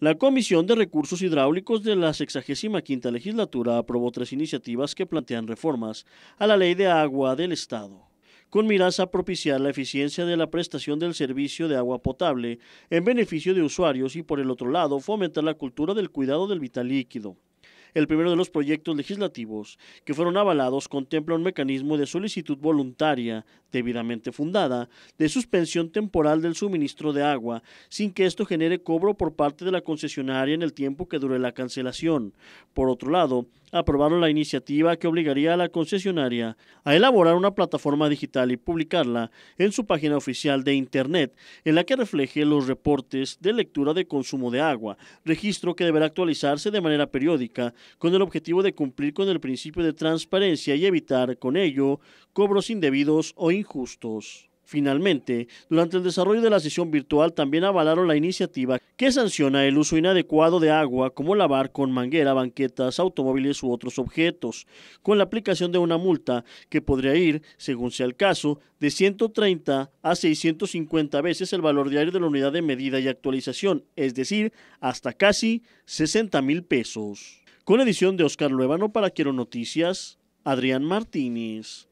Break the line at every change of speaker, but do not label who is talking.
La Comisión de Recursos Hidráulicos de la 65 legislatura aprobó tres iniciativas que plantean reformas a la Ley de Agua del Estado con miras a propiciar la eficiencia de la prestación del servicio de agua potable en beneficio de usuarios y por el otro lado fomentar la cultura del cuidado del vital líquido. El primero de los proyectos legislativos que fueron avalados contempla un mecanismo de solicitud voluntaria, debidamente fundada, de suspensión temporal del suministro de agua, sin que esto genere cobro por parte de la concesionaria en el tiempo que dure la cancelación. Por otro lado, aprobaron la iniciativa que obligaría a la concesionaria a elaborar una plataforma digital y publicarla en su página oficial de Internet, en la que refleje los reportes de lectura de consumo de agua, registro que deberá actualizarse de manera periódica con el objetivo de cumplir con el principio de transparencia y evitar con ello cobros indebidos o injustos. Finalmente, durante el desarrollo de la sesión virtual también avalaron la iniciativa que sanciona el uso inadecuado de agua como lavar con manguera, banquetas, automóviles u otros objetos, con la aplicación de una multa que podría ir, según sea el caso, de 130 a 650 veces el valor diario de la unidad de medida y actualización, es decir, hasta casi 60 mil pesos. Con edición de Oscar Luevano para Quiero Noticias, Adrián Martínez.